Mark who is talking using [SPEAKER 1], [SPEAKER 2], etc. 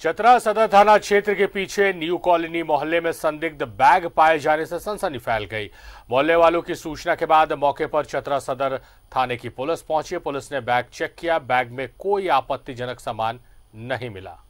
[SPEAKER 1] चतरा सदर थाना क्षेत्र के पीछे न्यू कॉलोनी मोहल्ले में संदिग्ध बैग पाए जाने से सनसनी फैल गई मोहल्ले वालों की सूचना के बाद मौके पर चतरा सदर थाने की पुलिस पहुंची पुलिस ने बैग चेक किया बैग में कोई आपत्तिजनक सामान नहीं मिला